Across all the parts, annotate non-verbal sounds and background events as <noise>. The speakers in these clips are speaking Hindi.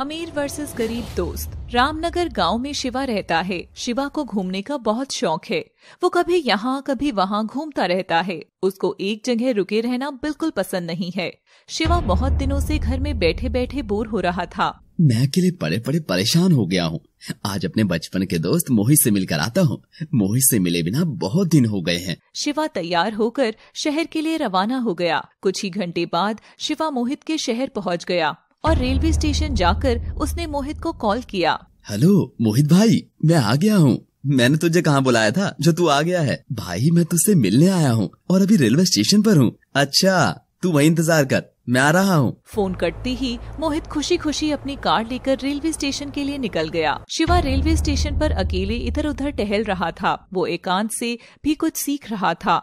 अमीर वर्सेस गरीब दोस्त रामनगर गांव में शिवा रहता है शिवा को घूमने का बहुत शौक है वो कभी यहाँ कभी वहाँ घूमता रहता है उसको एक जगह रुके रहना बिल्कुल पसंद नहीं है शिवा बहुत दिनों से घर में बैठे बैठे बोर हो रहा था मैं अकेले पड़े पड़े परेशान हो गया हूँ आज अपने बचपन के दोस्त मोहित से मिलकर आता हूँ मोहित से मिले बिना बहुत दिन हो गए हैं शिवा तैयार होकर शहर के लिए रवाना हो गया कुछ ही घंटे बाद शिवा मोहित के शहर पहुँच गया और रेलवे स्टेशन जाकर उसने मोहित को कॉल किया हेलो मोहित भाई मैं आ गया हूँ मैंने तुझे कहाँ बुलाया था जो तू आ गया है भाई मैं तुझसे मिलने आया हूँ और अभी रेलवे स्टेशन पर हूँ अच्छा तू वही इंतजार कर मैं आ रहा हूँ फोन कटते ही मोहित खुशी खुशी अपनी कार लेकर रेलवे स्टेशन के लिए निकल गया शिवा रेलवे स्टेशन पर अकेले इधर उधर टहल रहा था वो एकांत से भी कुछ सीख रहा था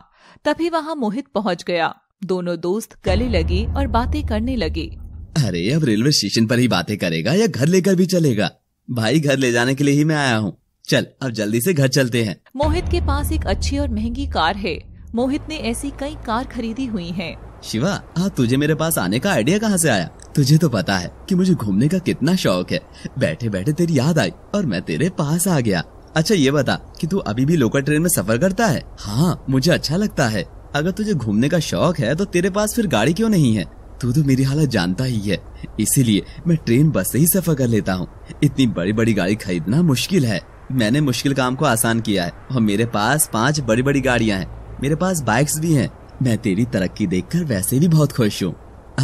तभी वहाँ मोहित पहुँच गया दोनों दोस्त गले लगे और बातें करने लगे अरे अब रेलवे स्टेशन पर ही बातें करेगा या घर लेकर भी चलेगा भाई घर ले जाने के लिए ही मैं आया हूँ चल अब जल्दी से घर चलते हैं मोहित के पास एक अच्छी और महंगी कार है मोहित ने ऐसी कई कार खरीदी हुई है शिवा हाँ तुझे मेरे पास आने का आइडिया कहाँ से आया तुझे तो पता है कि मुझे घूमने का कितना शौक है बैठे बैठे तेरी याद आई और मैं तेरे पास आ गया अच्छा ये बता कि तू अभी भी लोकल ट्रेन में सफर करता है हाँ मुझे अच्छा लगता है अगर तुझे घूमने का शौक है तो तेरे पास फिर गाड़ी क्यों नहीं है तू तो मेरी हालत जानता ही है इसीलिए मैं ट्रेन बस से ही सफर कर लेता हूँ इतनी बड़ी बड़ी गाड़ी खरीदना मुश्किल है मैंने मुश्किल काम को आसान किया है और मेरे पास पांच बड़ी बड़ी गाड़ियाँ हैं मेरे पास बाइक्स भी हैं मैं तेरी तरक्की देखकर वैसे भी बहुत खुश हूँ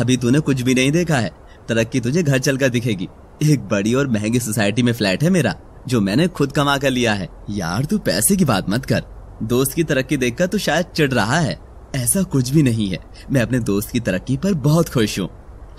अभी तूने कुछ भी नहीं देखा है तरक्की तुझे घर चलकर दिखेगी एक बड़ी और महंगी सोसाइटी में फ्लैट है मेरा जो मैंने खुद कमा कर लिया है यार तू पैसे की बात मत कर दोस्त की तरक्की देखकर तू शायद चिढ़ रहा है ऐसा कुछ भी नहीं है मैं अपने दोस्त की तरक्की पर बहुत खुश हूँ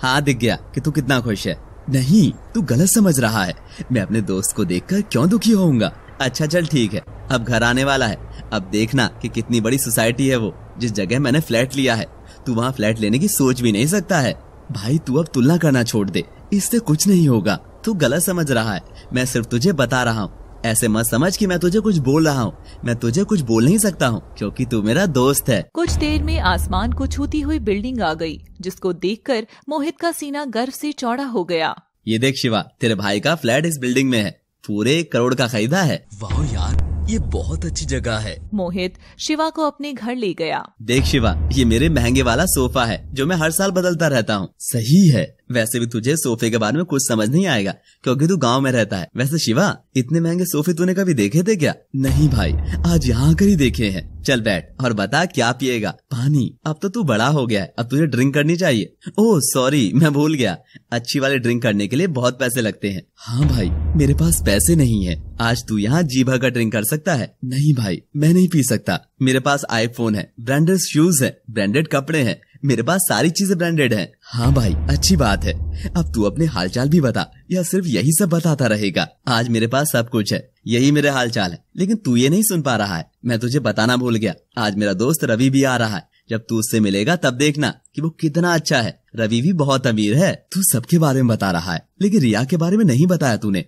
हाँ दिख गया कि तू कितना खुश है नहीं तू गलत समझ रहा है मैं अपने दोस्त को देखकर क्यों दुखी होऊंगा अच्छा चल ठीक है अब घर आने वाला है अब देखना कि कितनी बड़ी सोसाइटी है वो जिस जगह मैंने फ्लैट लिया है तू वहाँ फ्लैट लेने की सोच भी नहीं सकता है भाई तू अब तुलना करना छोड़ दे इससे कुछ नहीं होगा तू गलत समझ रहा है मैं सिर्फ तुझे बता रहा हूँ ऐसे मत समझ कि मैं तुझे कुछ बोल रहा हूँ मैं तुझे कुछ बोल नहीं सकता हूँ क्योंकि तू मेरा दोस्त है कुछ देर में आसमान को छूती हुई बिल्डिंग आ गई जिसको देखकर मोहित का सीना गर्व से चौड़ा हो गया ये देख शिवा तेरे भाई का फ्लैट इस बिल्डिंग में है पूरे एक करोड़ का खरीदा है वाह यार ये बहुत अच्छी जगह है मोहित शिवा को अपने घर ले गया देख शिवा ये मेरे महंगे वाला सोफा है जो मैं हर साल बदलता रहता हूँ सही है वैसे भी तुझे सोफे के बारे में कुछ समझ नहीं आएगा क्योंकि तू गांव में रहता है वैसे शिवा इतने महंगे सोफे तूने कभी देखे थे क्या नहीं भाई आज यहाँ कर ही देखे हैं चल बैठ और बता क्या पिएगा पानी अब तो तू बड़ा हो गया है अब तुझे ड्रिंक करनी चाहिए ओह सॉरी मैं भूल गया अच्छी वाले ड्रिंक करने के लिए बहुत पैसे लगते हैं हाँ भाई मेरे पास पैसे नहीं है आज तू यहाँ जी भर का ड्रिंक कर सकता है नहीं भाई मैं नहीं पी सकता मेरे पास आईफोन है ब्रांडेड शूज है ब्रांडेड कपड़े हैं मेरे पास सारी चीजें ब्रांडेड हैं हाँ भाई अच्छी बात है अब तू अपने हालचाल भी बता या सिर्फ यही सब बताता रहेगा आज मेरे पास सब कुछ है यही मेरे हालचाल है लेकिन तू ये नहीं सुन पा रहा है मैं तुझे बताना भूल गया आज मेरा दोस्त रवि भी आ रहा है जब तू उससे मिलेगा तब देखना कि वो कितना अच्छा है रवि भी बहुत अमीर है तू सबके बारे में बता रहा है लेकिन रिया के बारे में नहीं बताया तूने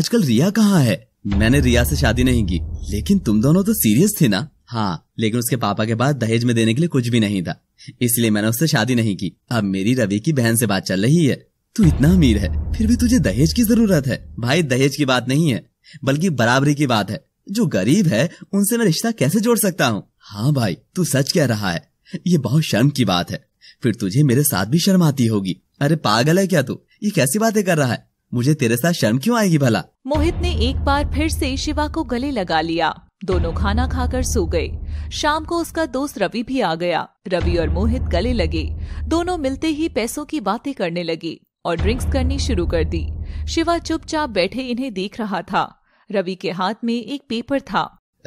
आजकल रिया कहाँ है मैंने रिया से शादी नहीं की लेकिन तुम दोनों तो सीरियस थे ना हाँ लेकिन उसके पापा के पास दहेज में देने के लिए कुछ भी नहीं था इसलिए मैंने उससे शादी नहीं की अब मेरी रवि की बहन से बात चल रही है तू इतना अमीर है फिर भी तुझे दहेज की जरूरत है भाई दहेज की बात नहीं है बल्कि बराबरी की बात है जो गरीब है उनसे मैं रिश्ता कैसे जोड़ सकता हूँ हाँ भाई तू सच कह रहा है ये बहुत शर्म की बात है फिर तुझे मेरे साथ भी शर्म आती होगी अरे पागल है क्या तू ये कैसी बातें कर रहा है मुझे तेरे साथ शर्म क्यों आएगी भला मोहित ने एक बार फिर से शिवा को गले लगा लिया दोनों खाना खाकर सो गए शाम को उसका दोस्त रवि भी आ गया रवि और मोहित गले लगे दोनों मिलते ही पैसों की बातें करने लगे और ड्रिंक्स करनी शुरू कर दी शिवा चुपचाप बैठे इन्हें देख रहा था रवि के हाथ में एक पेपर था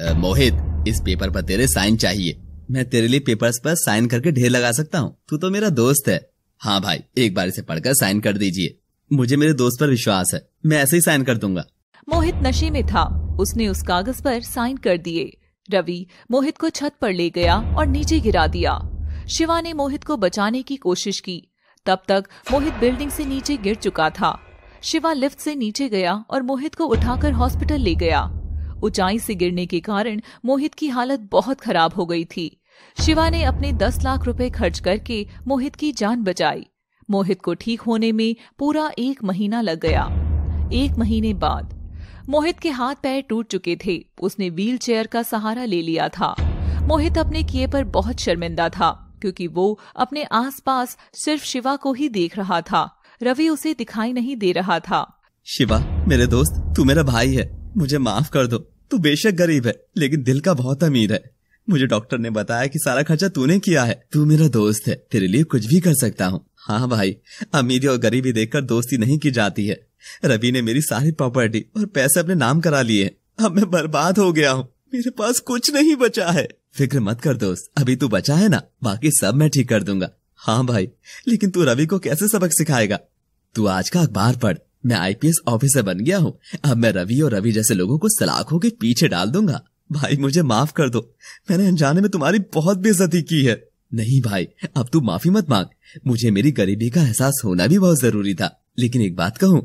आ, मोहित इस पेपर पर तेरे साइन चाहिए मैं तेरे लिए पेपर्स पर साइन करके ढेर लगा सकता हूँ तू तो मेरा दोस्त है हाँ भाई एक बार इसे पढ़कर साइन कर दीजिए मुझे मेरे दोस्त पर विश्वास है मैं ऐसे ही साइन कर दूंगा मोहित नशे में था उसने उस कागज पर साइन कर दिए रवि मोहित को छत पर ले गया और नीचे गिरा दिया शिवा ने मोहित को बचाने की कोशिश की तब तक मोहित बिल्डिंग से नीचे गिर चुका था शिवा लिफ्ट से नीचे गया और मोहित को उठाकर हॉस्पिटल ले गया ऊंचाई से गिरने के कारण मोहित की हालत बहुत खराब हो गई थी शिवा ने अपने दस लाख रुपए खर्च करके मोहित की जान बचाई मोहित को ठीक होने में पूरा एक महीना लग गया एक महीने बाद मोहित के हाथ पैर टूट चुके थे उसने व्हील चेयर का सहारा ले लिया था मोहित अपने किए पर बहुत शर्मिंदा था क्योंकि वो अपने आसपास सिर्फ शिवा को ही देख रहा था रवि उसे दिखाई नहीं दे रहा था शिवा मेरे दोस्त तू मेरा भाई है मुझे माफ कर दो तू बेशक गरीब है लेकिन दिल का बहुत अमीर है मुझे डॉक्टर ने बताया कि सारा खर्चा तूने किया है तू मेरा दोस्त है तेरे लिए कुछ भी कर सकता हूँ हाँ भाई अमीरी और गरीबी देखकर दोस्ती नहीं की जाती है रवि ने मेरी सारी प्रॉपर्टी और पैसे अपने नाम करा लिए अब मैं बर्बाद हो गया हूँ मेरे पास कुछ नहीं बचा है फिक्र मत कर दोस्त अभी तू बचा है ना बाकी सब मैं ठीक कर दूंगा हाँ भाई लेकिन तू रवि को कैसे सबक सिखाएगा तू आज का अखबार पढ़ मैं आईपीएस ऑफिसर बन गया हूँ अब मैं रवि और रवि जैसे लोगों को सलाखों के पीछे डाल दूंगा भाई मुझे माफ कर दो मैंने अनजाने में तुम्हारी बहुत बेजती की है नहीं भाई अब तू माफी मत मांग मुझे मेरी गरीबी का एहसास होना भी बहुत जरूरी था लेकिन एक बात कहूँ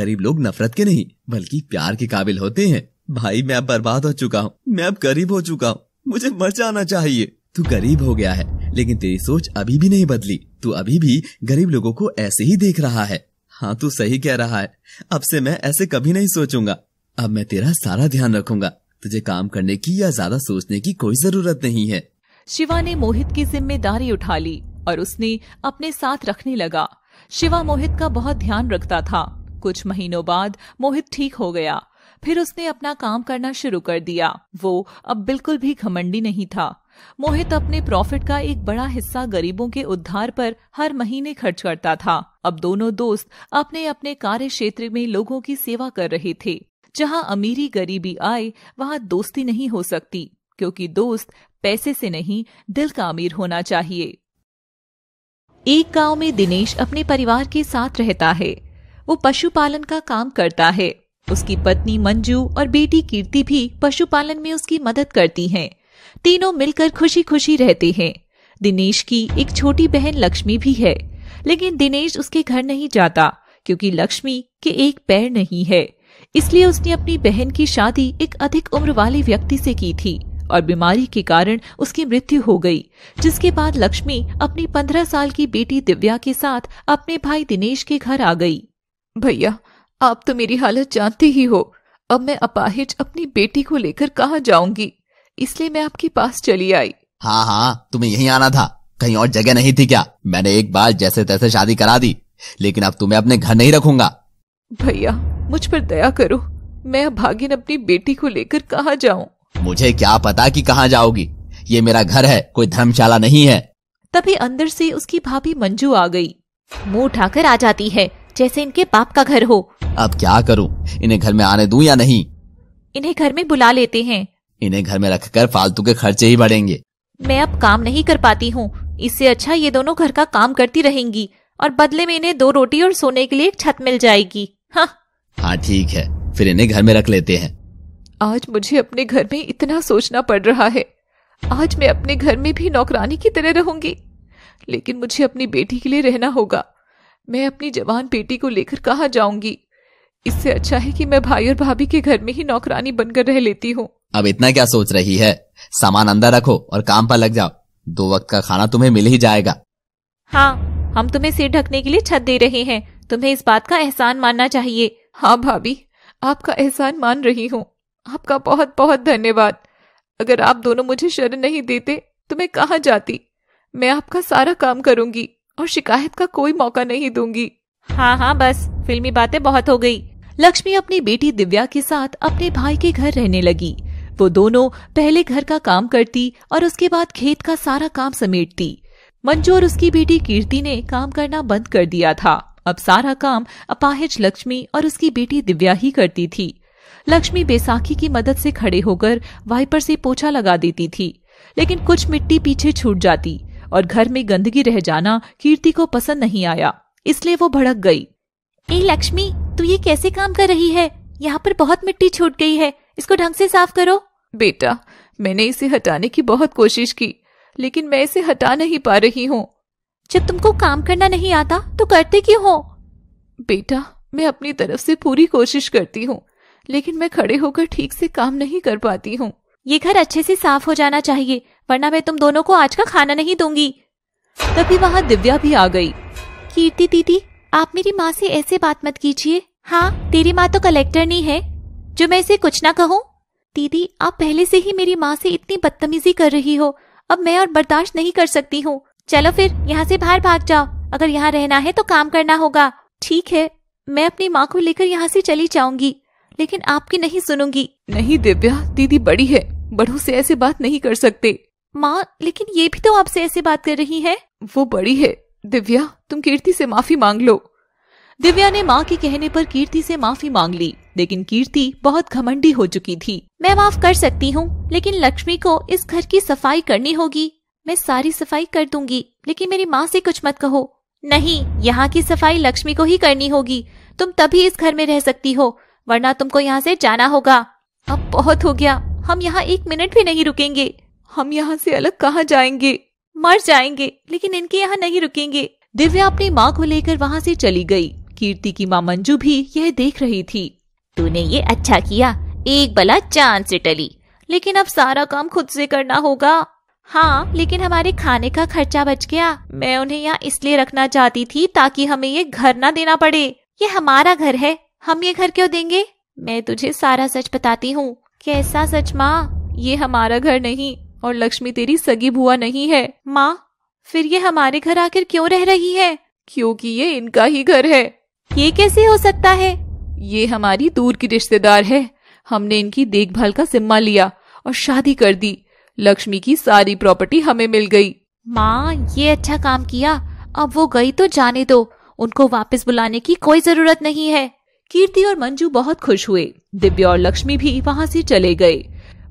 गरीब लोग नफरत के नहीं बल्कि प्यार के काबिल होते हैं भाई मैं अब बर्बाद हो चुका हूँ मैं अब गरीब हो चुका हूँ मुझे मर जाना चाहिए तू गरीब हो गया है लेकिन तेरी सोच अभी भी नहीं बदली तू अभी भी गरीब लोगों को ऐसे ही देख रहा है हाँ तू सही कह रहा है अब से मैं ऐसे कभी नहीं सोचूंगा अब मैं तेरा सारा ध्यान रखूंगा तुझे काम करने की या ज्यादा सोचने की कोई जरूरत नहीं है शिवा ने मोहित की जिम्मेदारी उठा ली और उसने अपने साथ रखने लगा शिवा मोहित का बहुत ध्यान रखता था कुछ महीनों बाद मोहित ठीक हो गया फिर उसने अपना काम करना शुरू कर दिया वो अब बिल्कुल भी घमंडी नहीं था मोहित अपने प्रॉफिट का एक बड़ा हिस्सा गरीबों के उद्धार पर हर महीने खर्च करता था अब दोनों दोस्त अपने अपने कार्य क्षेत्र में लोगों की सेवा कर रहे थे जहाँ अमीरी गरीबी आए वहाँ दोस्ती नहीं हो सकती क्योंकि दोस्त पैसे से नहीं दिल का अमीर होना चाहिए एक गांव में दिनेश अपने परिवार के साथ रहता है वो पशुपालन का काम करता है उसकी पत्नी मंजू और बेटी कीर्ति भी पशुपालन में उसकी मदद करती हैं। तीनों मिलकर खुशी खुशी रहते हैं दिनेश की एक छोटी बहन लक्ष्मी भी है लेकिन दिनेश उसके घर नहीं जाता क्योंकि लक्ष्मी के एक पैर नहीं है इसलिए उसने अपनी बहन की शादी एक अधिक उम्र वाले व्यक्ति से की थी और बीमारी के कारण उसकी मृत्यु हो गई जिसके बाद लक्ष्मी अपनी पंद्रह साल की बेटी दिव्या के साथ अपने भाई दिनेश के घर आ गई भैया आप तो मेरी हालत जानते ही हो अब मैं अपाहिज अपनी बेटी को लेकर कहाँ जाऊंगी इसलिए मैं आपके पास चली आई हाँ हाँ तुम्हें यही आना था कहीं और जगह नहीं थी क्या मैंने एक बार जैसे तैसे शादी करा दी लेकिन अब तुम्हें अपने घर नहीं रखूंगा भैया मुझ पर दया करो मैं अभागिन अपनी बेटी को लेकर कहाँ जाऊँ मुझे क्या पता कि कहाँ जाओगी ये मेरा घर है कोई धर्मशाला नहीं है तभी अंदर से उसकी भाभी मंजू आ गई मुंह उठाकर आ जाती है जैसे इनके बाप का घर हो अब क्या करूं? इन्हें घर में आने दूं या नहीं इन्हें घर में बुला लेते हैं इन्हें घर में रखकर फालतू के खर्चे ही बढ़ेंगे मैं अब काम नहीं कर पाती हूँ इससे अच्छा ये दोनों घर का काम करती रहेंगी और बदले में इन्हें दो रोटी और सोने के लिए एक छत मिल जाएगी हाँ हाँ ठीक है फिर इन्हें घर में रख लेते हैं आज मुझे अपने घर में इतना सोचना पड़ रहा है आज मैं अपने घर में भी नौकरानी की तरह रहूंगी लेकिन मुझे अपनी बेटी के लिए रहना होगा मैं अपनी जवान बेटी को लेकर कहा जाऊंगी इससे अच्छा है कि मैं भाई और भाभी के घर में ही नौकरानी बनकर रह लेती हूँ अब इतना क्या सोच रही है सामान अंदर रखो और काम पर लग जाओ दो वक्त का खाना तुम्हें मिल ही जाएगा हाँ हम तुम्हें सिर ढकने के लिए छत दे रहे हैं तुम्हें इस बात का एहसान मानना चाहिए हाँ भाभी आपका एहसान मान रही हूँ आपका बहुत बहुत धन्यवाद अगर आप दोनों मुझे शरण नहीं देते तो मैं कहाँ जाती मैं आपका सारा काम करूंगी और शिकायत का कोई मौका नहीं दूंगी हाँ हाँ बस फिल्मी बातें बहुत हो गई लक्ष्मी अपनी बेटी दिव्या के साथ अपने भाई के घर रहने लगी वो दोनों पहले घर का काम करती और उसके बाद खेत का सारा काम समेटती मंजू और उसकी बेटी कीर्ति ने काम करना बंद कर दिया था अब सारा काम अपाहिज लक्ष्मी और उसकी बेटी दिव्या ही करती थी लक्ष्मी बैसाखी की मदद से खड़े होकर वाइपर से पोछा लगा देती थी लेकिन कुछ मिट्टी पीछे छूट जाती और घर में गंदगी रह जाना कीर्ति को पसंद नहीं आया इसलिए वो भड़क गई ए लक्ष्मी तू ये कैसे काम कर रही है यहाँ पर बहुत मिट्टी छूट गई है इसको ढंग से साफ करो बेटा मैंने इसे हटाने की बहुत कोशिश की लेकिन मैं इसे हटा नहीं पा रही हूँ जब तुमको काम करना नहीं आता तो करते क्यों हो बेटा मैं अपनी तरफ से पूरी कोशिश करती हूँ लेकिन मैं खड़े होकर ठीक से काम नहीं कर पाती हूँ ये घर अच्छे से साफ हो जाना चाहिए वरना मैं तुम दोनों को आज का खाना नहीं दूंगी तभी वहाँ दिव्या भी आ गई कीर्ति दीदी आप मेरी माँ से ऐसे बात मत कीजिए हाँ तेरी माँ तो कलेक्टर नहीं है जो मैं इसे कुछ ना कहूँ दीदी आप पहले से ही मेरी माँ से इतनी बदतमीजी कर रही हो अब मैं और बर्दाश्त नहीं कर सकती हूँ चलो फिर यहाँ से बाहर भाग जाओ अगर यहाँ रहना है तो काम करना होगा ठीक है मैं अपनी माँ को लेकर यहाँ से चली जाऊंगी लेकिन आपकी नहीं सुनूंगी नहीं दिव्या दीदी बड़ी है बड़ों से ऐसी बात नहीं कर सकते माँ लेकिन ये भी तो आपसे ऐसी बात कर रही है वो बड़ी है दिव्या तुम कीर्ति से माफी मांग लो दिव्या ने माँ के कहने पर कीर्ति से माफी मांग ली लेकिन कीर्ति बहुत घमंडी हो चुकी थी मैं माफ कर सकती हूँ लेकिन लक्ष्मी को इस घर की सफाई करनी होगी मैं सारी सफाई कर दूंगी लेकिन मेरी माँ से कुछ मत कहो नहीं यहाँ की सफाई लक्ष्मी को ही करनी होगी तुम तभी इस घर में रह सकती हो वरना तुमको यहाँ से जाना होगा अब बहुत हो गया हम यहाँ एक मिनट भी नहीं रुकेंगे हम यहाँ से अलग कहाँ जाएंगे मर जाएंगे लेकिन इनके यहाँ नहीं रुकेंगे दिव्या अपनी माँ को लेकर वहाँ से चली गई कीर्ति की माँ मंजू भी यह देख रही थी तूने ये अच्छा किया एक बला चांद से टली लेकिन अब सारा काम खुद से करना होगा हाँ लेकिन हमारे खाने का खर्चा बच गया मैं उन्हें यहाँ इसलिए रखना चाहती थी ताकि हमें ये घर ना देना पड़े ये हमारा घर है हम ये घर क्यों देंगे मैं तुझे सारा सच बताती हूँ कैसा सच माँ ये हमारा घर नहीं और लक्ष्मी तेरी सगी बुआ नहीं है माँ फिर ये हमारे घर आकर क्यों रह रही है क्योंकि ये इनका ही घर है ये कैसे हो सकता है ये हमारी दूर की रिश्तेदार है हमने इनकी देखभाल का जिम्मा लिया और शादी कर दी लक्ष्मी की सारी प्रॉपर्टी हमें मिल गई माँ ये अच्छा काम किया अब वो गई तो जाने दो उनको वापस बुलाने की कोई जरूरत नहीं है कीर्ति और मंजू बहुत खुश हुए दिव्या और लक्ष्मी भी वहाँ से चले गए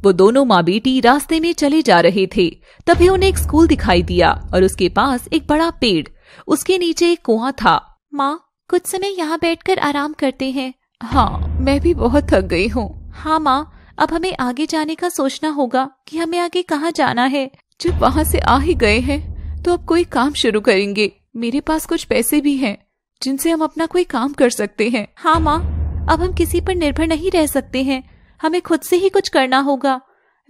वो दोनों माँ बेटी रास्ते में चले जा रहे थे तभी उन्हें एक स्कूल दिखाई दिया और उसके पास एक बड़ा पेड़ उसके नीचे एक कुआं था माँ कुछ समय यहाँ बैठकर आराम करते हैं हाँ मैं भी बहुत थक गई हूँ हाँ माँ अब हमें आगे जाने का सोचना होगा कि हमें आगे कहाँ जाना है जब वहाँ से आ ही गए हैं तो अब कोई काम शुरू करेंगे मेरे पास कुछ पैसे भी हैं जिनसे हम अपना कोई काम कर सकते हैं हाँ माँ अब हम किसी पर निर्भर नहीं रह सकते हैं हमें खुद से ही कुछ करना होगा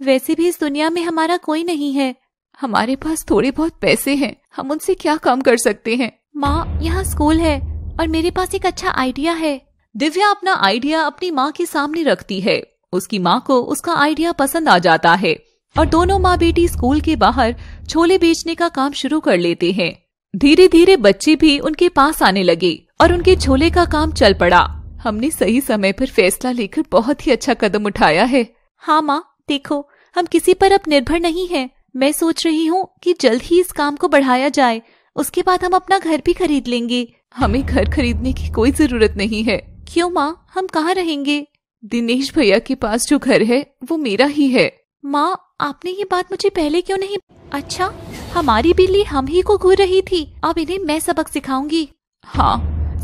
वैसे भी इस दुनिया में हमारा कोई नहीं है हमारे पास थोड़े बहुत पैसे हैं हम उनसे क्या काम कर सकते हैं माँ यहाँ स्कूल है और मेरे पास एक अच्छा आइडिया है दिव्या अपना आइडिया अपनी माँ के सामने रखती है उसकी माँ को उसका आइडिया पसंद आ जाता है और दोनों माँ बेटी स्कूल के बाहर छोले बेचने का काम शुरू कर लेते हैं धीरे धीरे बच्चे भी उनके पास आने लगे और उनके छोले का काम चल पड़ा हमने सही समय पर फैसला लेकर बहुत ही अच्छा कदम उठाया है हाँ माँ देखो हम किसी पर अब निर्भर नहीं है मैं सोच रही हूँ कि जल्द ही इस काम को बढ़ाया जाए उसके बाद हम अपना घर भी खरीद लेंगे हमें घर खरीदने की कोई जरूरत नहीं है क्यों माँ हम कहाँ रहेंगे दिनेश भैया के पास जो घर है वो मेरा ही है माँ आपने ये बात मुझे पहले क्यों नहीं अच्छा हमारी बिल्ली हम ही को घूर रही थी अब इन्हें मैं सबक सिखाऊंगी हाँ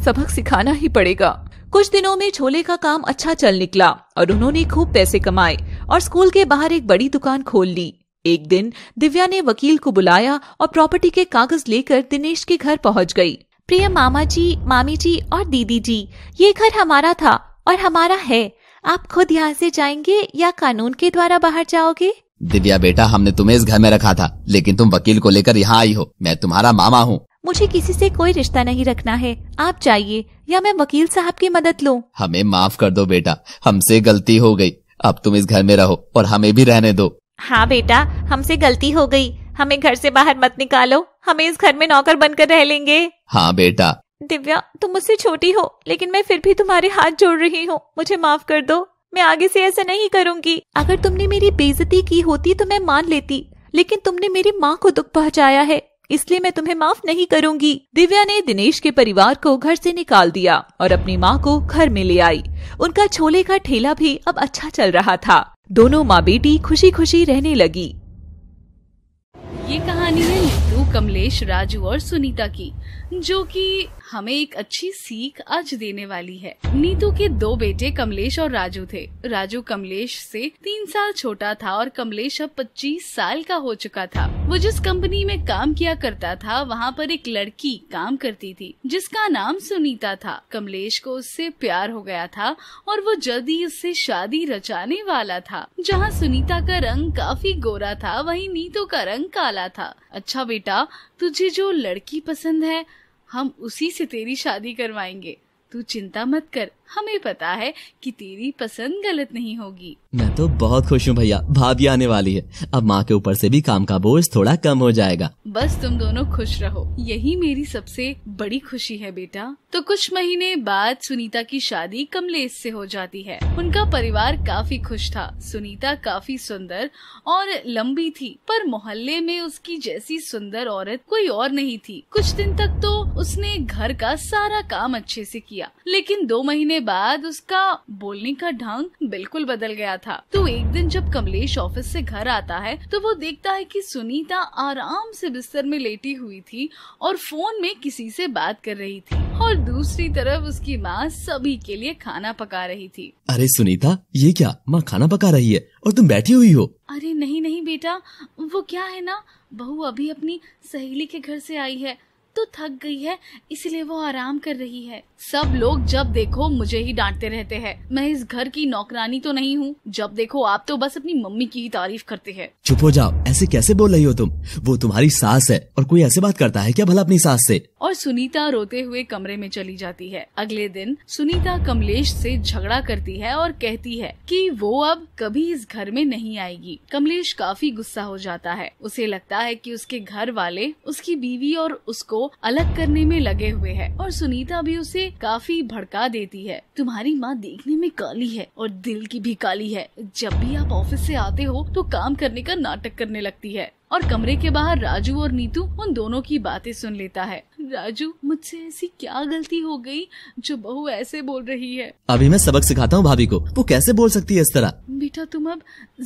सबक सिखाना ही पड़ेगा कुछ दिनों में छोले का काम अच्छा चल निकला और उन्होंने खूब पैसे कमाए और स्कूल के बाहर एक बड़ी दुकान खोल ली एक दिन दिव्या ने वकील को बुलाया और प्रॉपर्टी के कागज लेकर दिनेश के घर पहुंच गई प्रिय मामा जी मामी जी और दीदी जी ये घर हमारा था और हमारा है आप खुद यहाँ से जाएंगे या कानून के द्वारा बाहर जाओगे दिव्या बेटा हमने तुम्हें इस घर में रखा था लेकिन तुम वकील को लेकर यहाँ आई हो मैं तुम्हारा मामा हूँ मुझे किसी से कोई रिश्ता नहीं रखना है आप जाइए या मैं वकील साहब की मदद लूँ हमें माफ कर दो बेटा हमसे गलती हो गई अब तुम इस घर में रहो और हमें भी रहने दो हाँ बेटा हमसे गलती हो गई हमें घर से बाहर मत निकालो हमें इस घर में नौकर बनकर रह लेंगे हाँ बेटा दिव्या तुम मुझसे छोटी हो लेकिन मैं फिर भी तुम्हारे हाथ जोड़ रही हूँ मुझे माफ कर दो मैं आगे से ऐसा नहीं करूंगी अगर तुमने मेरी बेइज्जती की होती तो मैं मान लेती लेकिन तुमने मेरी माँ को दुख पहुँचाया है इसलिए मैं तुम्हें माफ नहीं करूंगी दिव्या ने दिनेश के परिवार को घर से निकाल दिया और अपनी माँ को घर में ले आई उनका छोले का ठेला भी अब अच्छा चल रहा था दोनों माँ बेटी खुशी खुशी रहने लगी ये कहानी है नीतू कमलेश राजू और सुनीता की जो कि हमें एक अच्छी सीख आज देने वाली है नीतू के दो बेटे कमलेश और राजू थे राजू कमलेश से तीन साल छोटा था और कमलेश अब पच्चीस साल का हो चुका था वो जिस कंपनी में काम किया करता था वहाँ पर एक लड़की काम करती थी जिसका नाम सुनीता था कमलेश को उससे प्यार हो गया था और वो जल्दी उससे शादी रचाने वाला था जहाँ सुनीता का रंग काफी गोरा था वही नीतू का रंग काला था अच्छा बेटा तुझे जो लड़की पसंद है हम उसी से तेरी शादी करवाएंगे तू चिंता मत कर हमें पता है कि तेरी पसंद गलत नहीं होगी मैं तो बहुत खुश हूँ भैया भाभी आने वाली है अब माँ के ऊपर से भी काम का बोझ थोड़ा कम हो जाएगा बस तुम दोनों खुश रहो यही मेरी सबसे बड़ी खुशी है बेटा तो कुछ महीने बाद सुनीता की शादी कमलेश से हो जाती है उनका परिवार काफी खुश था सुनीता काफी सुंदर और लंबी थी पर मोहल्ले में उसकी जैसी सुंदर औरत कोई और नहीं थी कुछ दिन तक तो उसने घर का सारा काम अच्छे से किया लेकिन दो महीने के बाद उसका बोलने का ढंग बिल्कुल बदल गया था तो एक दिन जब कमलेश ऑफिस से घर आता है तो वो देखता है कि सुनीता आराम से बिस्तर में लेटी हुई थी और फोन में किसी से बात कर रही थी और दूसरी तरफ उसकी माँ सभी के लिए खाना पका रही थी अरे सुनीता ये क्या माँ खाना पका रही है और तुम बैठी हुई हो अरे नहीं नहीं बेटा वो क्या है ना बहू अभी अपनी सहेली के घर से आई है तो थक गई है इसलिए वो आराम कर रही है सब लोग जब देखो मुझे ही डांटते रहते हैं मैं इस घर की नौकरानी तो नहीं हूँ जब देखो आप तो बस अपनी मम्मी की ही तारीफ करते हैं चुप हो जाओ ऐसे कैसे बोल रही हो तुम वो तुम्हारी सास है और कोई ऐसे बात करता है क्या भला अपनी सास से और सुनीता रोते हुए कमरे में चली जाती है अगले दिन सुनीता कमलेश से झगड़ा करती है और कहती है कि वो अब कभी इस घर में नहीं आएगी कमलेश काफी गुस्सा हो जाता है उसे लगता है कि उसके घर वाले उसकी बीवी और उसको अलग करने में लगे हुए है और सुनीता भी उसे काफी भड़का देती है तुम्हारी माँ देखने में काली है और दिल की भी काली है जब भी आप ऑफिस से आते हो तो काम करने का नाटक करने लगती है और कमरे के बाहर राजू और नीतू उन दोनों की बातें सुन लेता है राजू मुझसे ऐसी क्या गलती हो गई जो बहू ऐसे बोल रही है अभी मैं सबक सिखाता हूँ भाभी को वो कैसे बोल सकती है इस तरह बेटा तुम अब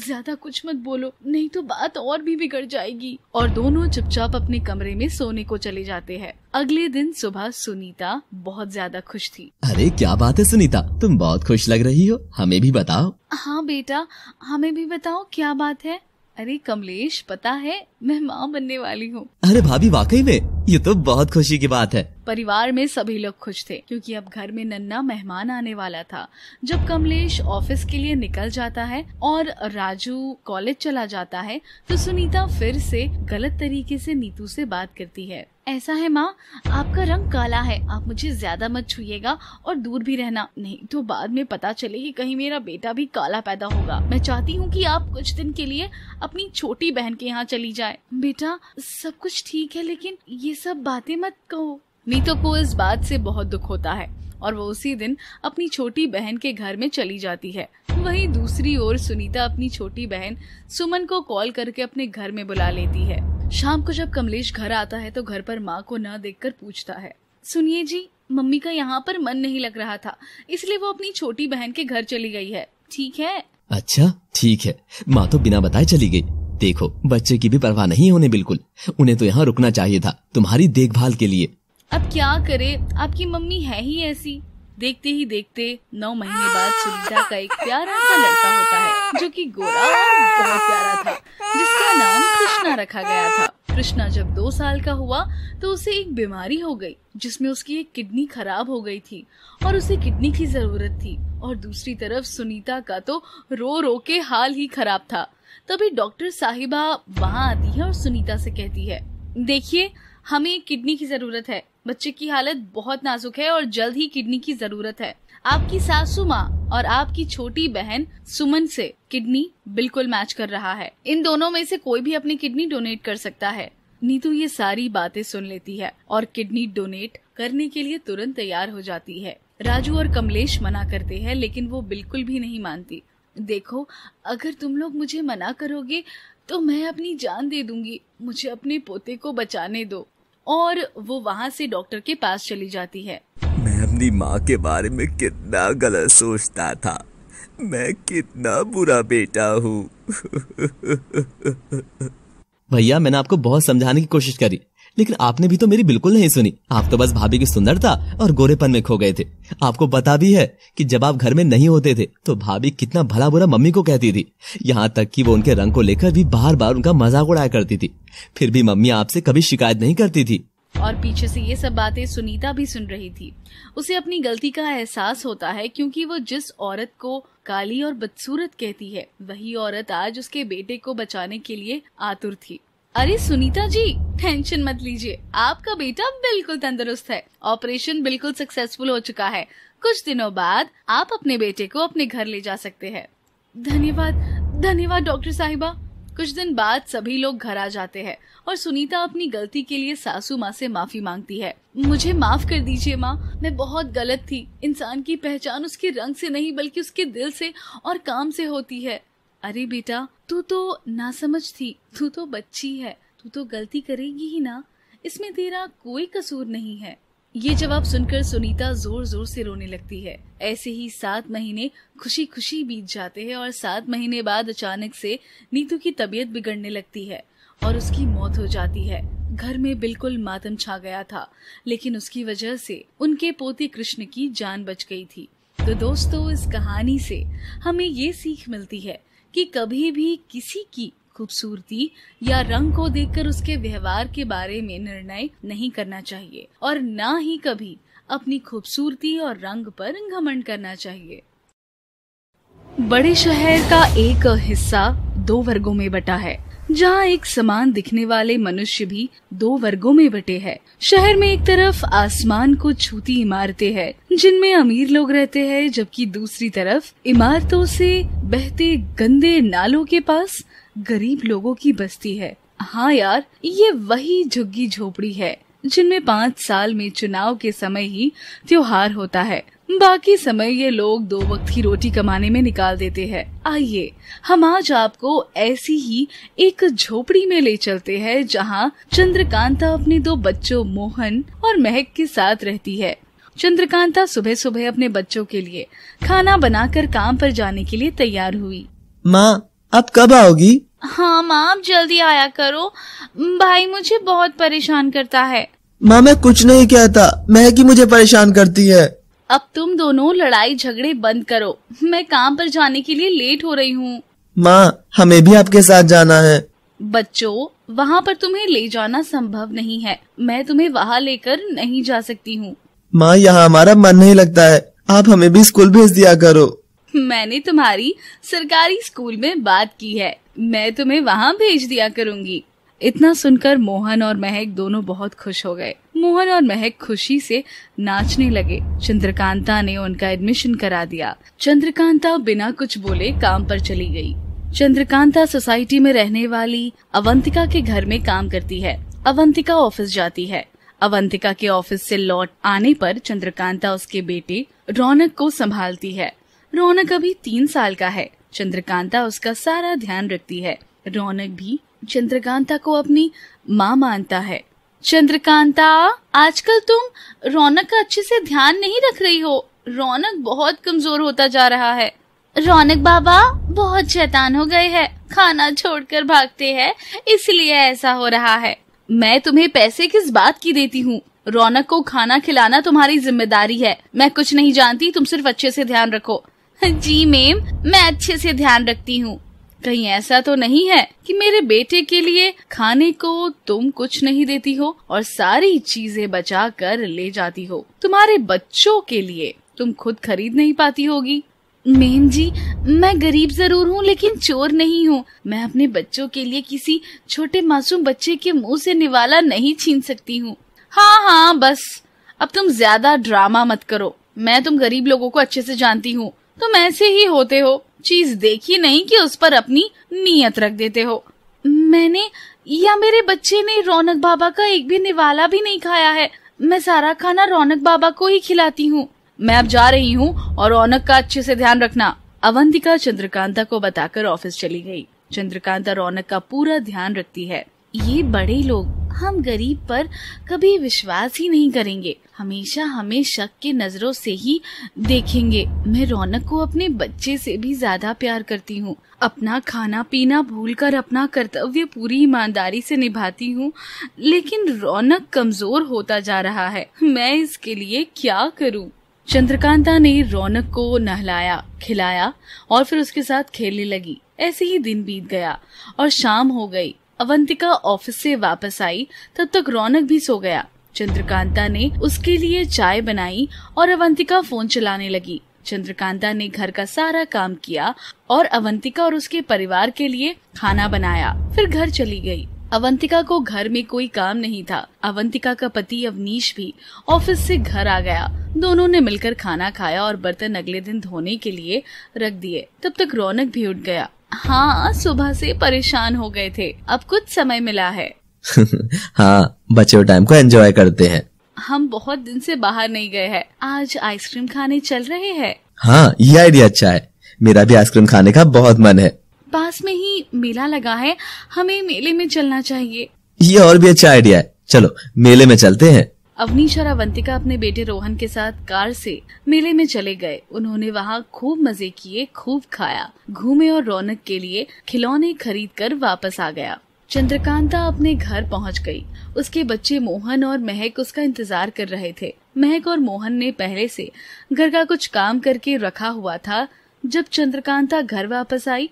ज्यादा कुछ मत बोलो नहीं तो बात और भी बिगड़ जाएगी और दोनों चुपचाप अपने कमरे में सोने को चले जाते हैं अगले दिन सुबह सुनीता बहुत ज्यादा खुश थी अरे क्या बात है सुनीता तुम बहुत खुश लग रही हो हमें भी बताओ हाँ बेटा हमें भी बताओ क्या बात है अरे कमलेश पता है मैं माँ बनने वाली हूँ अरे भाभी वाकई में ये तो बहुत खुशी की बात है परिवार में सभी लोग खुश थे क्योंकि अब घर में नन्ना मेहमान आने वाला था जब कमलेश ऑफिस के लिए निकल जाता है और राजू कॉलेज चला जाता है तो सुनीता फिर से गलत तरीके से नीतू से बात करती है ऐसा है माँ आपका रंग काला है आप मुझे ज्यादा मत छुएगा और दूर भी रहना नहीं तो बाद में पता चले ही कहीं मेरा बेटा भी काला पैदा होगा मैं चाहती हूँ कि आप कुछ दिन के लिए अपनी छोटी बहन के यहाँ चली जाए बेटा सब कुछ ठीक है लेकिन ये सब बातें मत कहो मीतो को इस बात से बहुत दुख होता है और वो उसी दिन अपनी छोटी बहन के घर में चली जाती है वहीं दूसरी ओर सुनीता अपनी छोटी बहन सुमन को कॉल करके अपने घर में बुला लेती है शाम को जब कमलेश घर आता है तो घर पर माँ को न देख पूछता है सुनिए जी मम्मी का यहाँ पर मन नहीं लग रहा था इसलिए वो अपनी छोटी बहन के घर चली गई है ठीक है अच्छा ठीक है माँ तो बिना बताए चली गई देखो बच्चे की भी परवाह नहीं होने बिल्कुल उन्हें तो यहाँ रुकना चाहिए था तुम्हारी देखभाल के लिए अब क्या करे आपकी मम्मी है ही ऐसी देखते ही देखते नौ महीने बाद सुनीता का एक प्यारा सा लड़का होता है जो कि गोरा और बहुत प्यारा था जिसका नाम कृष्णा रखा गया था कृष्णा जब दो साल का हुआ तो उसे एक बीमारी हो गई जिसमें उसकी एक किडनी खराब हो गई थी और उसे किडनी की जरूरत थी और दूसरी तरफ सुनीता का तो रो रो के हाल ही खराब था तभी डॉक्टर साहिबा वहाँ आती है और सुनीता से कहती है देखिए हमें किडनी की जरूरत है बच्चे की हालत बहुत नाजुक है और जल्द ही किडनी की जरूरत है आपकी सासू माँ और आपकी छोटी बहन सुमन से किडनी बिल्कुल मैच कर रहा है इन दोनों में से कोई भी अपनी किडनी डोनेट कर सकता है नीतू ये सारी बातें सुन लेती है और किडनी डोनेट करने के लिए तुरंत तैयार हो जाती है राजू और कमलेश मना करते हैं लेकिन वो बिल्कुल भी नहीं मानती देखो अगर तुम लोग मुझे मना करोगे तो मैं अपनी जान दे दूंगी मुझे अपने पोते को बचाने दो और वो वहाँ से डॉक्टर के पास चली जाती है मैं अपनी माँ के बारे में कितना गलत सोचता था मैं कितना बुरा बेटा हूँ <laughs> भैया मैंने आपको बहुत समझाने की कोशिश करी लेकिन आपने भी तो मेरी बिल्कुल नहीं सुनी आप तो बस भाभी की सुंदरता और गोरेपन में खो गए थे आपको पता भी है कि जब आप घर में नहीं होते थे तो भाभी कितना भला बुरा मम्मी को कहती थी यहाँ तक कि वो उनके रंग को लेकर भी बार बार उनका मजाक उड़ाया करती थी फिर भी मम्मी आपसे कभी शिकायत नहीं करती थी और पीछे से ये सब बातें सुनीता भी सुन रही थी उसे अपनी गलती का एहसास होता है क्योंकि वो जिस औरत को काली और बदसूरत कहती है वही औरत आज उसके बेटे को बचाने के लिए आतुर थी अरे सुनीता जी टेंशन मत लीजिए आपका बेटा बिल्कुल तंदुरुस्त है ऑपरेशन बिल्कुल सक्सेसफुल हो चुका है कुछ दिनों बाद आप अपने बेटे को अपने घर ले जा सकते हैं धन्यवाद धन्यवाद डॉक्टर साहिबा कुछ दिन बाद सभी लोग घर आ जाते हैं और सुनीता अपनी गलती के लिए सासू माँ से माफी मांगती है मुझे माफ कर दीजिए माँ मैं बहुत गलत थी इंसान की पहचान उसके रंग से नहीं बल्कि उसके दिल से और काम से होती है अरे बेटा तू तो ना समझ थी तू तो बच्ची है तू तो गलती करेगी ही ना इसमें तेरा कोई कसूर नहीं है ये जवाब सुनकर सुनीता जोर जोर से रोने लगती है ऐसे ही सात महीने खुशी खुशी बीत जाते हैं और सात महीने बाद अचानक से नीतू की तबीयत बिगड़ने लगती है और उसकी मौत हो जाती है घर में बिल्कुल मातम छा गया था लेकिन उसकी वजह से उनके पोते कृष्ण की जान बच गई थी तो दोस्तों इस कहानी से हमें ये सीख मिलती है कि कभी भी किसी की खूबसूरती या रंग को देखकर उसके व्यवहार के बारे में निर्णय नहीं करना चाहिए और ना ही कभी अपनी खूबसूरती और रंग पर घमंड करना चाहिए बड़े शहर का एक हिस्सा दो वर्गों में बटा है जहाँ एक समान दिखने वाले मनुष्य भी दो वर्गों में बटे हैं। शहर में एक तरफ आसमान को छूती इमारतें हैं, जिनमें अमीर लोग रहते हैं जबकि दूसरी तरफ इमारतों से बहते गंदे नालों के पास गरीब लोगों की बस्ती है हाँ यार ये वही झुग्गी झोपड़ी है जिनमें पाँच साल में चुनाव के समय ही त्योहार होता है बाकी समय ये लोग दो वक्त की रोटी कमाने में निकाल देते हैं आइए हम आज आपको ऐसी ही एक झोपड़ी में ले चलते हैं जहाँ चंद्रकांता अपने दो बच्चों मोहन और महक के साथ रहती है चंद्रकांता सुबह सुबह अपने बच्चों के लिए खाना बनाकर काम पर जाने के लिए तैयार हुई माँ आप कब आओगी हाँ माँ आप जल्दी आया करो भाई मुझे बहुत परेशान करता है माँ मैं कुछ नहीं कहता महक ही मुझे परेशान करती है अब तुम दोनों लड़ाई झगड़े बंद करो मैं काम पर जाने के लिए लेट हो रही हूँ माँ हमें भी आपके साथ जाना है बच्चों वहाँ पर तुम्हें ले जाना संभव नहीं है मैं तुम्हें वहाँ लेकर नहीं जा सकती हूँ माँ यहाँ हमारा मन नहीं लगता है आप हमें भी स्कूल भेज दिया करो मैंने तुम्हारी सरकारी स्कूल में बात की है मैं तुम्हें वहाँ भेज दिया करूँगी इतना सुनकर मोहन और महक दोनों बहुत खुश हो गए मोहन और महक खुशी से नाचने लगे चंद्रकांता ने उनका एडमिशन करा दिया चंद्रकांता बिना कुछ बोले काम पर चली गई चंद्रकांता सोसाइटी में रहने वाली अवंतिका के घर में काम करती है अवंतिका ऑफिस जाती है अवंतिका के ऑफिस से लौट आने पर चंद्रकांता उसके बेटे रौनक को संभालती है रौनक अभी तीन साल का है चंद्रकांता उसका सारा ध्यान रखती है रौनक भी चंद्रकांता को अपनी माँ मानता है चंद्रकांता आजकल तुम रौनक का अच्छे से ध्यान नहीं रख रही हो रौनक बहुत कमजोर होता जा रहा है रौनक बाबा बहुत शैतान हो गए हैं खाना छोड़कर भागते हैं इसलिए ऐसा हो रहा है मैं तुम्हें पैसे किस बात की देती हूँ रौनक को खाना खिलाना तुम्हारी जिम्मेदारी है मैं कुछ नहीं जानती तुम सिर्फ अच्छे से ध्यान रखो जी मैम मैं अच्छे से ध्यान रखती हूँ कहीं ऐसा तो नहीं है कि मेरे बेटे के लिए खाने को तुम कुछ नहीं देती हो और सारी चीजें बचा कर ले जाती हो तुम्हारे बच्चों के लिए तुम खुद खरीद नहीं पाती होगी मेम जी मैं गरीब जरूर हूँ लेकिन चोर नहीं हूँ मैं अपने बच्चों के लिए किसी छोटे मासूम बच्चे के मुंह से निवाला नहीं छीन सकती हूँ हाँ हाँ बस अब तुम ज्यादा ड्रामा मत करो मैं तुम गरीब लोगों को अच्छे से जानती हूँ तुम ऐसे ही होते हो चीज देखी नहीं कि उस पर अपनी नीयत रख देते हो मैंने या मेरे बच्चे ने रौनक बाबा का एक भी निवाला भी नहीं खाया है मैं सारा खाना रौनक बाबा को ही खिलाती हूँ मैं अब जा रही हूँ और रौनक का अच्छे से ध्यान रखना अवंतिका चंद्रकांता को बताकर ऑफिस चली गई चंद्रकांता रौनक का पूरा ध्यान रखती है ये बड़े लोग हम गरीब पर कभी विश्वास ही नहीं करेंगे हमेशा हमें शक की नज़रों से ही देखेंगे मैं रौनक को अपने बच्चे से भी ज्यादा प्यार करती हूँ अपना खाना पीना भूलकर अपना कर्तव्य पूरी ईमानदारी से निभाती हूँ लेकिन रौनक कमजोर होता जा रहा है मैं इसके लिए क्या करूँ चंद्रकांता ने रौनक को नहलाया खिलाया और फिर उसके साथ खेलने लगी ऐसे ही दिन बीत गया और शाम हो गई अवंतिका ऑफिस से वापस आई तब तक रौनक भी सो गया चंद्रकांता ने उसके लिए चाय बनाई और अवंतिका फोन चलाने लगी चंद्रकांता ने घर का सारा काम किया और अवंतिका और उसके परिवार के लिए खाना बनाया फिर घर चली गई अवंतिका को घर में कोई काम नहीं था अवंतिका का पति अवनीश भी ऑफिस से घर आ गया दोनों ने मिलकर खाना खाया और बर्तन अगले दिन धोने के लिए रख दिए तब तक रौनक भी उठ गया हाँ सुबह से परेशान हो गए थे अब कुछ समय मिला है <laughs> हाँ बचे हुए टाइम को एंजॉय करते हैं हम बहुत दिन से बाहर नहीं गए हैं आज आइसक्रीम खाने चल रहे हैं हाँ ये आइडिया अच्छा है मेरा भी आइसक्रीम खाने का बहुत मन है पास में ही मेला लगा है हमें मेले में चलना चाहिए ये और भी अच्छा आइडिया है चलो मेले में चलते हैं अवनीश और अवंतिका अपने बेटे रोहन के साथ कार से मेले में चले गए उन्होंने वहाँ खूब मजे किए खूब खाया घूमे और रौनक के लिए खिलौने खरीद कर वापस आ गया चंद्रकांता अपने घर पहुंच गई उसके बच्चे मोहन और महक उसका इंतजार कर रहे थे महक और मोहन ने पहले से घर का कुछ काम करके रखा हुआ था जब चंद्रकांता घर वापस आई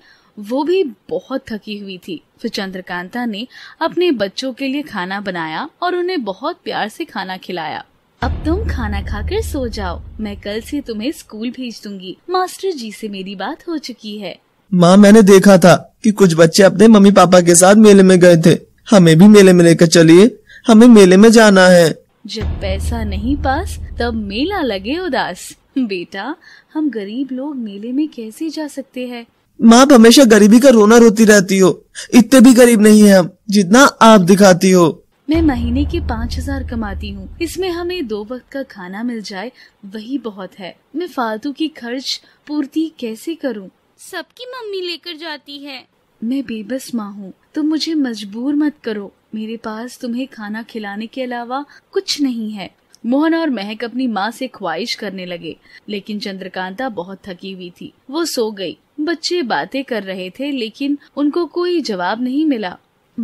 वो भी बहुत थकी हुई थी फिर चंद्रकांता ने अपने बच्चों के लिए खाना बनाया और उन्हें बहुत प्यार से खाना खिलाया अब तुम खाना खाकर सो जाओ मैं कल से तुम्हें स्कूल भेज दूंगी मास्टर जी से मेरी बात हो चुकी है माँ मैंने देखा था कि कुछ बच्चे अपने मम्मी पापा के साथ मेले में गए थे हमें भी मेले में लेकर चलिए हमें मेले में जाना है जब पैसा नहीं पास तब मेला लगे उदास बेटा हम गरीब लोग मेले में कैसे जा सकते हैं माँ आप हमेशा गरीबी का रोना रोती रहती हो इतने भी गरीब नहीं है हम जितना आप दिखाती हो मैं महीने के पाँच हजार कमाती हूँ इसमें हमें दो वक्त का खाना मिल जाए वही बहुत है मैं फालतू की खर्च पूर्ति कैसे करूँ सबकी मम्मी लेकर जाती है मैं बेबस माँ हूँ तुम तो मुझे मजबूर मत करो मेरे पास तुम्हें खाना खिलाने के अलावा कुछ नहीं है मोहन और महक अपनी माँ से ख्वाहिश करने लगे लेकिन चंद्रकांता बहुत थकी हुई थी वो सो गई बच्चे बातें कर रहे थे लेकिन उनको कोई जवाब नहीं मिला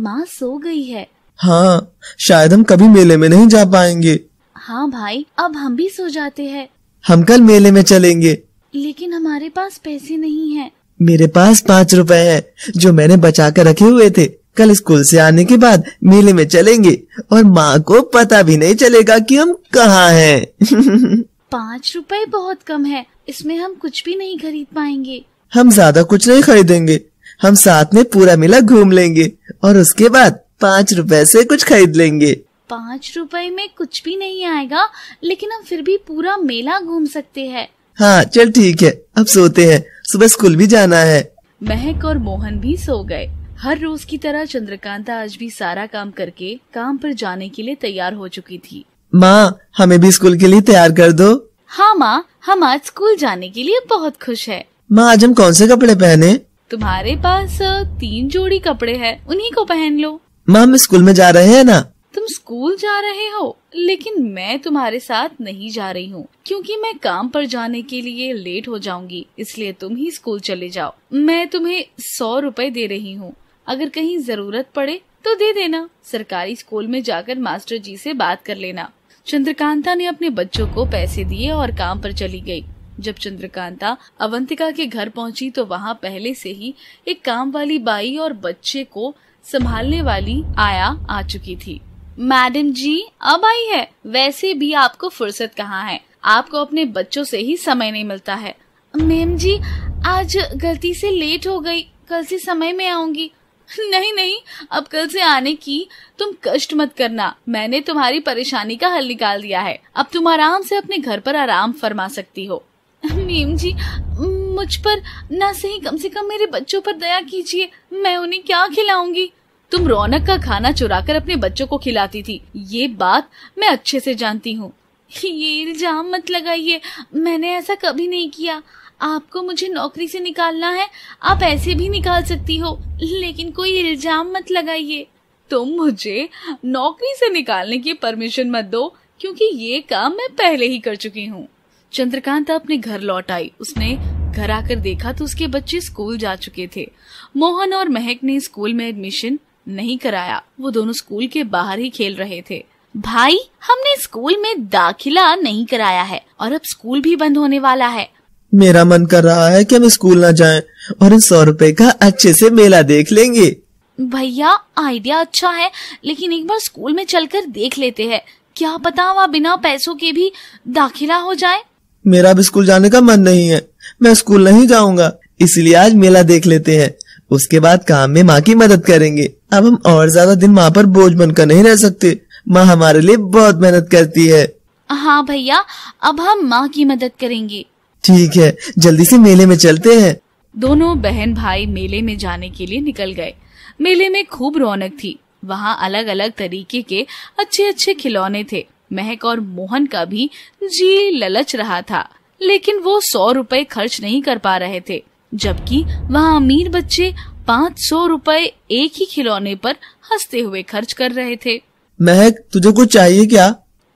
माँ सो गई है हाँ शायद हम कभी मेले में नहीं जा पाएंगे हाँ भाई अब हम भी सो जाते हैं हम कल मेले में चलेंगे लेकिन हमारे पास पैसे नहीं है मेरे पास पाँच रुपए है जो मैंने बचा कर रखे हुए थे कल स्कूल से आने के बाद मेले में चलेंगे और माँ को पता भी नहीं चलेगा कि हम कहाँ हैं। <laughs> पाँच रुपए बहुत कम है इसमें हम कुछ भी नहीं खरीद पाएंगे हम ज्यादा कुछ नहीं खरीदेंगे हम साथ में पूरा मेला घूम लेंगे और उसके बाद पाँच रुपए से कुछ खरीद लेंगे पाँच रुपए में कुछ भी नहीं आएगा लेकिन हम फिर भी पूरा मेला घूम सकते हैं हाँ चल ठीक है अब सोते हैं सुबह स्कूल भी जाना है महक और मोहन भी सो गए हर रोज की तरह चंद्रकांता आज भी सारा काम करके काम पर जाने के लिए तैयार हो चुकी थी माँ हमें भी स्कूल के लिए तैयार कर दो हाँ माँ हम आज स्कूल जाने के लिए बहुत खुश है माँ आज हम कौन से कपड़े पहने तुम्हारे पास तीन जोड़ी कपड़े हैं उन्हीं को पहन लो माँ हम स्कूल में जा रहे हैं ना तुम स्कूल जा रहे हो लेकिन मैं तुम्हारे साथ नहीं जा रही हूँ क्योंकि मैं काम पर जाने के लिए लेट हो जाऊंगी इसलिए तुम ही स्कूल चले जाओ मैं तुम्हें सौ रूपए दे रही हूँ अगर कहीं जरूरत पड़े तो दे देना सरकारी स्कूल में जाकर मास्टर जी से बात कर लेना चंद्रकांता ने अपने बच्चों को पैसे दिए और काम पर चली गई जब चंद्रकांता अवंतिका के घर पहुंची तो वहां पहले से ही एक काम वाली बाई और बच्चे को संभालने वाली आया आ चुकी थी मैडम जी अब आई है वैसे भी आपको फुर्सत कहाँ है आपको अपने बच्चों से ही समय नहीं मिलता है मैम जी आज गलती से लेट हो गई कल से समय में आऊंगी नहीं नहीं अब कल से आने की तुम कष्ट मत करना मैंने तुम्हारी परेशानी का हल निकाल दिया है अब तुम आराम से अपने घर पर आराम फरमा सकती हो मीम जी मुझ पर ना सही कम से कम मेरे बच्चों पर दया कीजिए मैं उन्हें क्या खिलाऊंगी तुम रौनक का खाना चुराकर अपने बच्चों को खिलाती थी ये बात मैं अच्छे से जानती हूँ ये इल्जाम मत लगाइए मैंने ऐसा कभी नहीं किया आपको मुझे नौकरी से निकालना है आप ऐसे भी निकाल सकती हो लेकिन कोई इल्जाम मत लगाइए तुम मुझे नौकरी से निकालने की परमिशन मत दो क्योंकि ये काम मैं पहले ही कर चुकी हूँ चंद्रकांत अपने घर लौट आई उसने घर आकर देखा तो उसके बच्चे स्कूल जा चुके थे मोहन और महक ने स्कूल में एडमिशन नहीं कराया वो दोनों स्कूल के बाहर ही खेल रहे थे भाई हमने स्कूल में दाखिला नहीं कराया है और अब स्कूल भी बंद होने वाला है मेरा मन कर रहा है कि हम स्कूल ना जाएं और इन सौ रूपए का अच्छे से मेला देख लेंगे भैया आइडिया अच्छा है लेकिन एक बार स्कूल में चलकर देख लेते हैं क्या पता वहाँ बिना पैसों के भी दाखिला हो जाए मेरा अब स्कूल जाने का मन नहीं है मैं स्कूल नहीं जाऊंगा इसलिए आज मेला देख लेते हैं उसके बाद काम में माँ की मदद करेंगे अब हम और ज्यादा दिन माँ पर बोझ बनकर नहीं रह सकते माँ हमारे लिए बहुत मेहनत करती है हाँ भैया अब हम माँ की मदद करेंगे ठीक है जल्दी से मेले में चलते हैं दोनों बहन भाई मेले में जाने के लिए निकल गए मेले में खूब रौनक थी वहाँ अलग अलग तरीके के अच्छे अच्छे खिलौने थे महक और मोहन का भी जी ललच रहा था लेकिन वो सौ रुपए खर्च नहीं कर पा रहे थे जबकि वहाँ अमीर बच्चे पाँच सौ रूपए एक ही खिलौने पर हंसते हुए खर्च कर रहे थे महक तुझे कुछ चाहिए क्या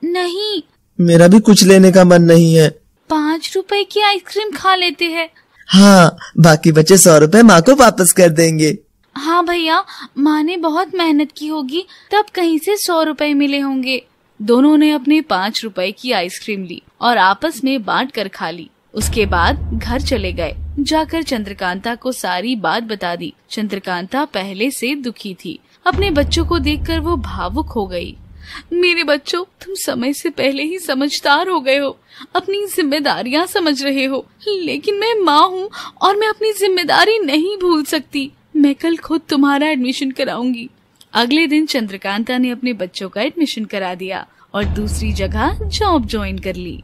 नहीं मेरा भी कुछ लेने का मन नहीं है पाँच रूपए की आइसक्रीम खा लेते हैं हाँ बाकी बचे सौ रूपए माँ को वापस कर देंगे हाँ भैया माँ ने बहुत मेहनत की होगी तब कहीं से सौ रूपए मिले होंगे दोनों ने अपने पाँच रूपए की आइसक्रीम ली और आपस में बांट कर खा ली उसके बाद घर चले गए जाकर चंद्रकांता को सारी बात बता दी चंद्रकांता पहले से दुखी थी अपने बच्चों को देखकर वो भावुक हो गई मेरे बच्चों तुम समय से पहले ही समझदार हो गए हो अपनी जिम्मेदारियां समझ रहे हो लेकिन मैं माँ हूँ और मैं अपनी जिम्मेदारी नहीं भूल सकती मैं कल खुद तुम्हारा एडमिशन कराऊंगी अगले दिन चंद्रकांता ने अपने बच्चों का एडमिशन करा दिया और दूसरी जगह जॉब ज्वाइन कर ली